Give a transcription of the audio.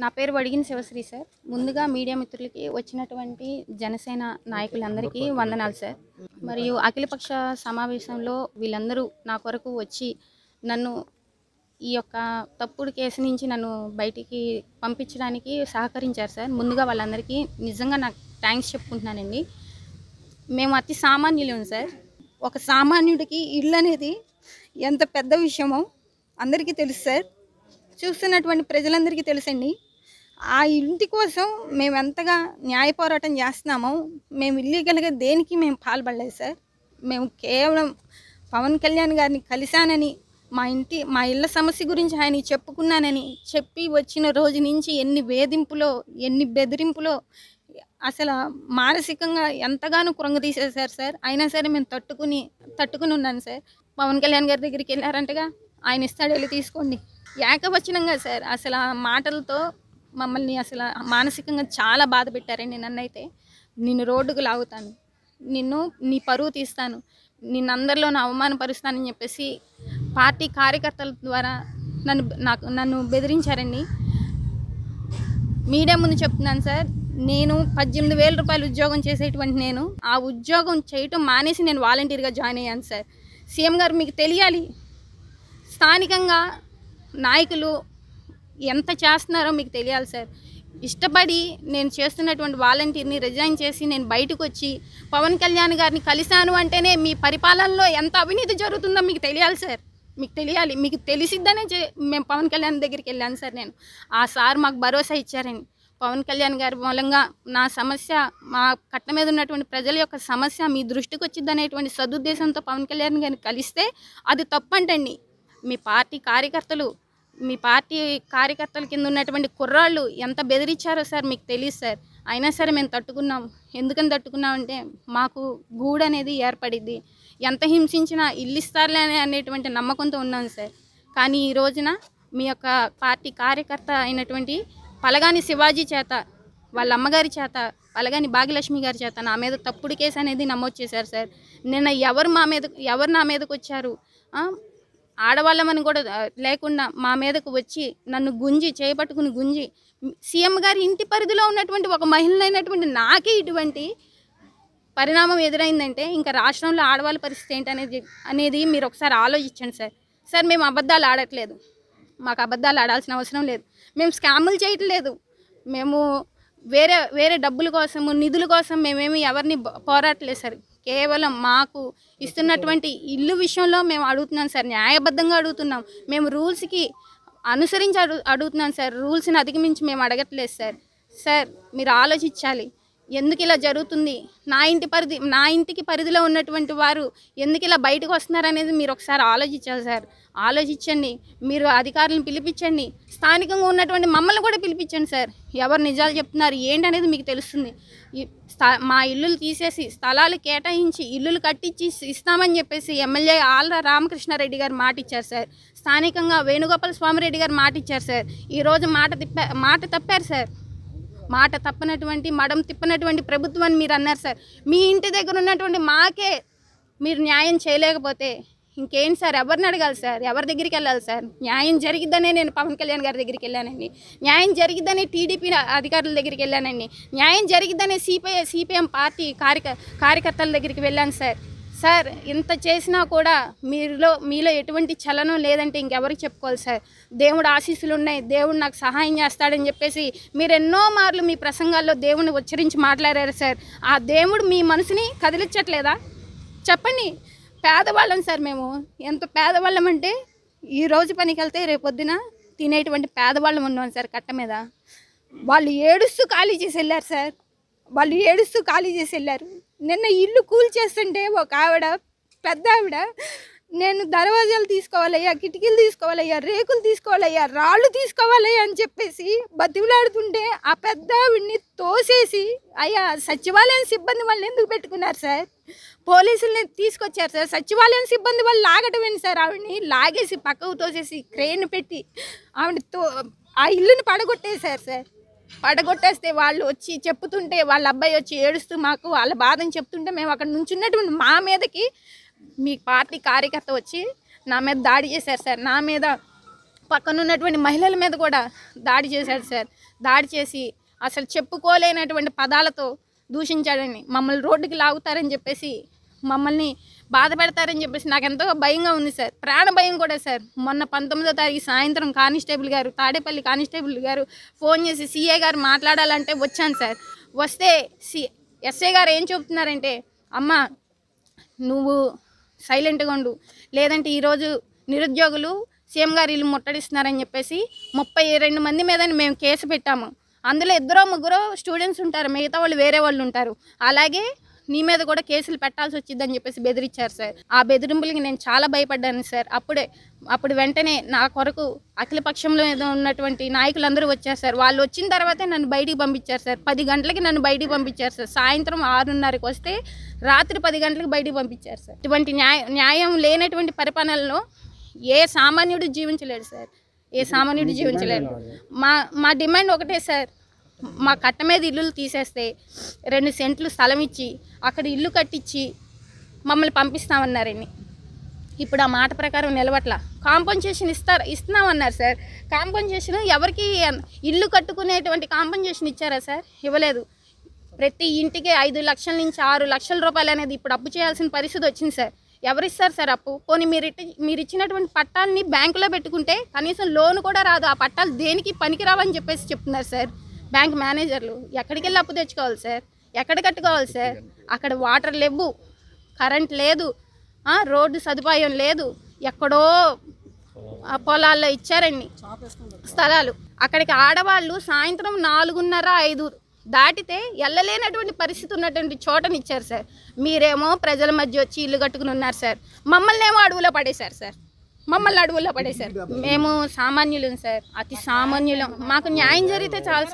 నా పేరు వడిగిన శివశ్రీ సార్ ముందుగా మీడియా మిత్రులకి వచ్చినటువంటి జనసేన నాయకులందరికీ వందనాలు సార్ మరియు అఖిలపక్ష సమావేశంలో వీళ్ళందరూ నా కొరకు వచ్చి నన్ను ఈ యొక్క తప్పుడు కేసు నుంచి నన్ను బయటికి పంపించడానికి సహకరించారు సార్ ముందుగా వాళ్ళందరికీ నిజంగా నాకు థ్యాంక్స్ చెప్పుకుంటున్నానండి మేము అతి సామాన్యులేము సార్ ఒక సామాన్యుడికి ఇల్లు అనేది ఎంత పెద్ద విషయమో అందరికీ తెలుసు సార్ చూస్తున్నటువంటి ప్రజలందరికీ తెలుసండి ఆ ఇంటి కోసం మేము ఎంతగా న్యాయ పోరాటం చేస్తున్నామో మేము ఇల్లీగల్గా దేనికి మేము పాల్పడలేదు సార్ మేము కేవలం పవన్ కళ్యాణ్ గారిని కలిశానని మా ఇంటి మా ఇళ్ళ సమస్య గురించి ఆయన చెప్పుకున్నానని చెప్పి వచ్చిన రోజు నుంచి ఎన్ని వేధింపులో ఎన్ని బెదిరింపులో అసలు మానసికంగా ఎంతగానో కృంగతీసేశారు సార్ అయినా సరే మేము తట్టుకుని తట్టుకుని ఉన్నాను సార్ పవన్ కళ్యాణ్ గారి దగ్గరికి వెళ్ళారంటగా ఆయన ఇస్తాడు వెళ్ళి తీసుకోండి ఏకవచనంగా సార్ అసలు ఆ మాటలతో మమ్మల్ని అసలు మానసికంగా చాలా బాధ పెట్టారండి నన్నైతే నిన్ను రోడ్డుకు లాగుతాను నిన్ను నీ పరువు తీస్తాను నిన్ను అందరిలోనూ అవమానపరుస్తానని చెప్పేసి పార్టీ కార్యకర్తల ద్వారా నన్ను నాకు నన్ను బెదిరించారండి మీడియా ముందు చెప్తున్నాను సార్ నేను పద్దెనిమిది వేల రూపాయలు ఉద్యోగం చేసేటువంటి నేను ఆ ఉద్యోగం చేయటం మానేసి నేను వాలంటీర్గా జాయిన్ అయ్యాను సార్ సీఎం గారు మీకు తెలియాలి స్థానికంగా నాయకులు ఎంత చేస్తున్నారో మీకు తెలియాలి సార్ ఇష్టపడి నేను చేస్తున్నటువంటి వాలంటీర్ని రిజైన్ చేసి నేను బయటకు వచ్చి పవన్ కళ్యాణ్ గారిని కలిశాను అంటేనే మీ పరిపాలనలో ఎంత అవినీతి జరుగుతుందో మీకు తెలియాలి సార్ మీకు తెలియాలి మీకు తెలిసిద్దనే చే మేము పవన్ కళ్యాణ్ దగ్గరికి వెళ్ళాను సార్ నేను ఆ సార్ మాకు భరోసా ఇచ్చారని పవన్ కళ్యాణ్ గారి మూలంగా నా సమస్య మా కట్ట మీద ఉన్నటువంటి ప్రజల యొక్క సమస్య మీ దృష్టికి వచ్చిందనేటువంటి సదుద్దేశంతో పవన్ కళ్యాణ్ గారిని కలిస్తే అది తప్పంటండి మీ పార్టీ కార్యకర్తలు మీ పార్టీ కార్యకర్తల కింద ఉన్నటువంటి కుర్రాళ్ళు ఎంత బెదిరించారో సార్ మీకు తెలియదు సార్ అయినా సరే మేము తట్టుకున్నాం ఎందుకని తట్టుకున్నామంటే మాకు గూడు అనేది ఏర్పడింది ఎంత హింసించినా ఇల్లు ఇస్తారులే అనేటువంటి నమ్మకంతో ఉన్నాం సార్ కానీ ఈ రోజున మీ యొక్క పార్టీ కార్యకర్త అయినటువంటి పలగాని శివాజీ చేత వాళ్ళ అమ్మగారి చేత పలగాని భాగ్యలక్ష్మి గారి చేత నా మీద తప్పుడు కేసు అనేది నమోదు చేశారు సార్ నిన్న ఎవరు మా మీద ఎవరు నా మీదకి వచ్చారు ఆడవాళ్ళమని కూడా లేకుండా మా మీదకు వచ్చి నన్ను గుంజి చేపట్టుకుని గుంజి సీఎం గారి ఇంటి పరిధిలో ఉన్నటువంటి ఒక మహిళనైనటువంటి నాకే ఇటువంటి పరిణామం ఎదురైందంటే ఇంకా రాష్ట్రంలో ఆడవాళ్ళ పరిస్థితి ఏంటి అనేది అనేది మీరు ఒకసారి ఆలోచించండి సార్ సార్ మేము అబద్ధాలు ఆడట్లేదు మాకు అబద్ధాలు ఆడాల్సిన అవసరం లేదు మేము స్కాములు చేయట్లేదు మేము వేరే వేరే డబ్బుల కోసం నిధుల కోసం మేమేమి ఎవరిని పోరాటలేదు సార్ కేవలం మాకు ఇస్తున్నటువంటి ఇల్లు విషయంలో మేము అడుగుతున్నాం సార్ న్యాయబద్ధంగా అడుగుతున్నాం మేము రూల్స్కి అనుసరించి అడుగుతున్నాం సార్ రూల్స్ని అధిగమించి మేము అడగట్లేదు సార్ సార్ మీరు ఆలోచించాలి ఎందుకు ఇలా జరుగుతుంది నా ఇంటి పరిధి నా ఇంటికి పరిధిలో ఉన్నటువంటి వారు ఎందుకు ఇలా బయటకు వస్తున్నారు అనేది మీరు ఒకసారి ఆలోచించాలి సార్ ఆలోచించండి మీరు అధికారులను పిలిపించండి స్థానికంగా ఉన్నటువంటి మమ్మల్ని కూడా పిలిపించండి సార్ ఎవరు నిజాలు చెప్తున్నారు ఏంటనేది మీకు తెలుస్తుంది మా ఇల్లులు తీసేసి స్థలాలు కేటాయించి ఇల్లులు కట్టించి ఇస్తామని చెప్పేసి ఎమ్మెల్యే ఆళ్ళ రామకృష్ణారెడ్డి గారు మాట ఇచ్చారు సార్ స్థానికంగా వేణుగోపాల స్వామిరెడ్డి గారు మాట ఇచ్చారు సార్ ఈరోజు మాట తిప్ప మాట తప్పారు సార్ మాట తప్పనటువంటి మడం తిప్పనటువంటి ప్రభుత్వాన్ని మీరు అన్నారు సార్ మీ ఇంటి దగ్గర ఉన్నటువంటి మాకే మీరు న్యాయం చేయలేకపోతే ఇంకేం సార్ ఎవరిని అడగాలి సార్ ఎవరి దగ్గరికి వెళ్ళాలి సార్ న్యాయం జరిగిద్దనే నేను పవన్ కళ్యాణ్ గారి దగ్గరికి వెళ్ళానండి న్యాయం జరిగిద్దనే టీడీపీ అధికారుల దగ్గరికి వెళ్ళానండి న్యాయం జరిగిద్దనే సిపిఐ సిపిఎం పార్టీ కార్యక కార్యకర్తల దగ్గరికి వెళ్ళాను సార్ సార్ ఇంత చేసినా కూడా మీరులో మీలో ఎటువంటి చలనం లేదంటే ఇంకెవరికి చెప్పుకోవాలి సార్ దేవుడు ఆశీస్సులు ఉన్నాయి దేవుడు నాకు సహాయం చేస్తాడని చెప్పేసి మీరు ఎన్నో మార్లు మీ ప్రసంగాల్లో దేవుడిని ఉచ్చరించి మాట్లాడారు సార్ ఆ దేవుడు మీ మనసుని కదిలించట్లేదా చెప్పండి పేదవాళ్ళం సార్ మేము ఎంత పేదవాళ్ళం అంటే ఈ రోజు పనికి వెళ్తే రేపొద్దున తినేటువంటి పేదవాళ్ళం ఉన్నాం సార్ కట్ట మీద వాళ్ళు ఏడుస్తూ ఖాళీ చేసి వెళ్ళారు సార్ వాళ్ళు ఏడుస్తూ ఖాళీ చేసి వెళ్ళారు నిన్న ఇల్లు కూల్చేస్తుంటే ఒక ఆవిడ పెద్ద ఆవిడ నేను దర్వాజాలు తీసుకోవాలయ్యా కిటికీలు తీసుకోవాలయ్యా రేకులు తీసుకోవాలయ్యా రాళ్ళు తీసుకోవాలయ్యా అని చెప్పేసి బతివులాడుతుంటే ఆ పెద్ద ఆవిడ్ని తోసేసి అయ్యా సచివాలయం సిబ్బంది వాళ్ళని ఎందుకు పెట్టుకున్నారు సార్ పోలీసుల్ని తీసుకొచ్చారు సార్ సచివాలయం సిబ్బంది వాళ్ళు లాగటం ఏంటి సార్ ఆవిడ్ని లాగేసి పక్కకు తోసేసి క్రెయిన్ పెట్టి ఆవిడ తో ఆ ఇల్లుని పడగొట్టేశారు సార్ పడగొట్టేస్తే వాళ్ళు వచ్చి చెప్తుంటే వాళ్ళ అబ్బాయి వచ్చి ఏడుస్తూ మాకు వాళ్ళ బాధని చెప్తుంటే మేము అక్కడ నుంచున్నటువంటి మా మీదకి మీ పార్టీ కార్యకర్త వచ్చి నా మీద దాడి చేశారు సార్ నా మీద పక్కన ఉన్నటువంటి మహిళల మీద కూడా దాడి చేశాడు సార్ దాడి చేసి అసలు చెప్పుకోలేనటువంటి పదాలతో దూషించాడని మమ్మల్ని రోడ్డుకి లాగుతారని చెప్పేసి మమ్మల్ని బాధ పెడతారని చెప్పేసి నాకు ఎంతో భయంగా ఉంది సార్ ప్రాణ భయం కూడా సార్ మొన్న పంతొమ్మిదో తారీఖు సాయంత్రం కానిస్టేబుల్ గారు తాడేపల్లి కానిస్టేబుల్ గారు ఫోన్ చేసి సీఏ గారు మాట్లాడాలంటే వచ్చాను సార్ వస్తే సి ఎస్ఏ గారు ఏం చెబుతున్నారంటే అమ్మ నువ్వు సైలెంట్గా ఉండు లేదంటే ఈరోజు నిరుద్యోగులు సీఎం గారు ఇల్లు ముట్టడిస్తున్నారని చెప్పేసి ముప్పై రెండు మంది మీద మేము కేసు పెట్టాము అందులో ఇద్దరో ముగ్గురు స్టూడెంట్స్ ఉంటారు మిగతా వాళ్ళు వేరే వాళ్ళు ఉంటారు అలాగే నీ మీద కూడా కేసులు పెట్టాల్సి వచ్చిందని చెప్పేసి బెదిరించారు సార్ ఆ బెదిరింపులకి నేను చాలా భయపడ్డాను సార్ అప్పుడే అప్పుడు వెంటనే నా కొరకు అఖిల పక్షంలో ఏదో ఉన్నటువంటి నాయకులందరూ వచ్చారు సార్ వాళ్ళు వచ్చిన తర్వాతే నన్ను బయటికి పంపించారు సార్ పది గంటలకి నన్ను బయటికి పంపించారు సార్ సాయంత్రం ఆరున్నరకు వస్తే రాత్రి పది గంటలకు బయటికి పంపించారు సార్ ఇటువంటి న్యాయ న్యాయం లేనటువంటి పరిపాలనలో ఏ సామాన్యుడు జీవించలేడు సార్ ఏ సామాన్యుడు జీవించలేడు మా మా డిమాండ్ ఒకటే సార్ మా కట్ట మీద ఇల్లులు తీసేస్తే రెండు సెంట్లు స్థలం ఇచ్చి అక్కడ ఇల్లు కట్టించి మమ్మల్ని పంపిస్తామన్నారని ఇప్పుడు ఆ మాట ప్రకారం నిలబట్ల కాంపన్సేషన్ ఇస్తారు ఇస్తున్నామన్నారు సార్ కాంపన్సేషన్ ఎవరికి ఇల్లు కట్టుకునేటువంటి కాంపన్సేషన్ ఇచ్చారా సార్ ఇవ్వలేదు ప్రతి ఇంటికి ఐదు లక్షల నుంచి ఆరు లక్షల రూపాయలు అనేది ఇప్పుడు అప్పు చేయాల్సిన పరిస్థితి వచ్చింది సార్ ఎవరిస్తారు సార్ అప్పు పోనీ మీరు మీరు ఇచ్చినటువంటి పట్టాలని బ్యాంకులో పెట్టుకుంటే కనీసం లోన్ కూడా రాదు ఆ పట్టాలు దేనికి పనికిరావని చెప్పేసి చెప్తున్నారు సార్ బ్యాంక్ మేనేజర్లు ఎక్కడికి వెళ్ళి అప్పు తెచ్చుకోవాలి సార్ ఎక్కడ కట్టుకోవాలి సార్ అక్కడ వాటర్ లేవు కరెంట్ లేదు రోడ్డు సదుపాయం లేదు ఎక్కడో పొలాల్లో ఇచ్చారండి స్థలాలు అక్కడికి ఆడవాళ్ళు సాయంత్రం నాలుగున్నర ఐదు దాటితే వెళ్ళలేనటువంటి పరిస్థితి ఉన్నటువంటి చోటనిచ్చారు సార్ మీరేమో ప్రజల మధ్య వచ్చి ఇల్లు కట్టుకుని ఉన్నారు సార్ మమ్మల్ని ఏమో అడవులో పడేశారు సార్ మమ్మల్ని అడవుల్లో పడేశారు మేము సామాన్యులం సార్ అతి సామాన్యులం మాకు న్యాయం జరిగితే చాలు